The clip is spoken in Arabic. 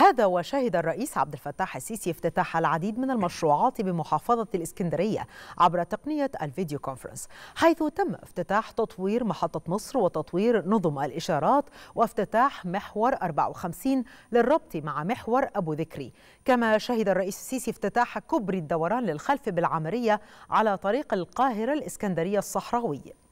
هذا وشهد الرئيس عبد الفتاح السيسي افتتاح العديد من المشروعات بمحافظة الإسكندرية عبر تقنية الفيديو كونفرنس حيث تم افتتاح تطوير محطة مصر وتطوير نظم الإشارات وافتتاح محور 54 للربط مع محور أبو ذكري كما شهد الرئيس السيسي افتتاح كبري الدوران للخلف بالعمرية على طريق القاهرة الإسكندرية الصحراوي